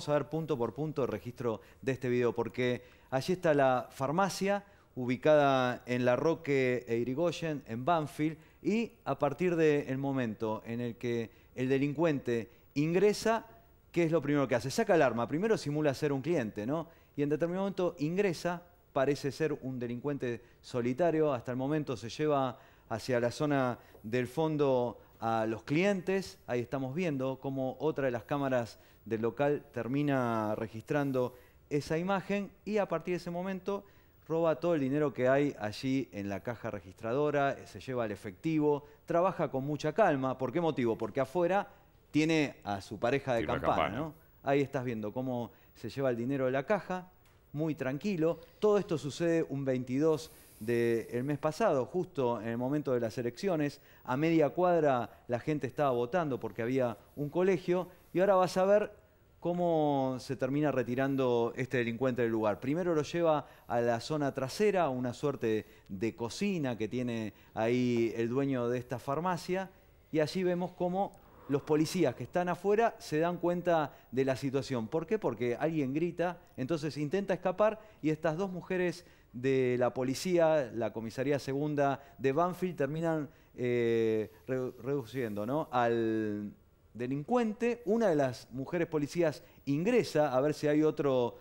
vamos a ver punto por punto el registro de este video, porque allí está la farmacia ubicada en La Roque e en Banfield, y a partir del momento en el que el delincuente ingresa, ¿qué es lo primero que hace? Saca el arma, primero simula ser un cliente, ¿no? Y en determinado momento ingresa, parece ser un delincuente solitario, hasta el momento se lleva hacia la zona del fondo a los clientes. Ahí estamos viendo cómo otra de las cámaras del local termina registrando esa imagen y a partir de ese momento roba todo el dinero que hay allí en la caja registradora, se lleva el efectivo, trabaja con mucha calma. ¿Por qué motivo? Porque afuera tiene a su pareja de campaña ¿no? Ahí estás viendo cómo se lleva el dinero de la caja, muy tranquilo. Todo esto sucede un 22 del mes pasado, justo en el momento de las elecciones. A media cuadra la gente estaba votando porque había un colegio y ahora vas a ver cómo se termina retirando este delincuente del lugar. Primero lo lleva a la zona trasera, una suerte de cocina que tiene ahí el dueño de esta farmacia y allí vemos cómo los policías que están afuera se dan cuenta de la situación. ¿Por qué? Porque alguien grita, entonces intenta escapar y estas dos mujeres de la policía, la comisaría segunda de Banfield, terminan eh, reduciendo al delincuente. Una de las mujeres policías ingresa a ver si hay otro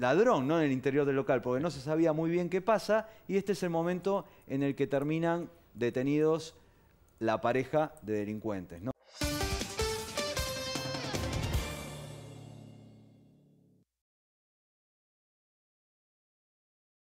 ladrón ¿no? en el interior del local, porque no se sabía muy bien qué pasa y este es el momento en el que terminan detenidos la pareja de delincuentes.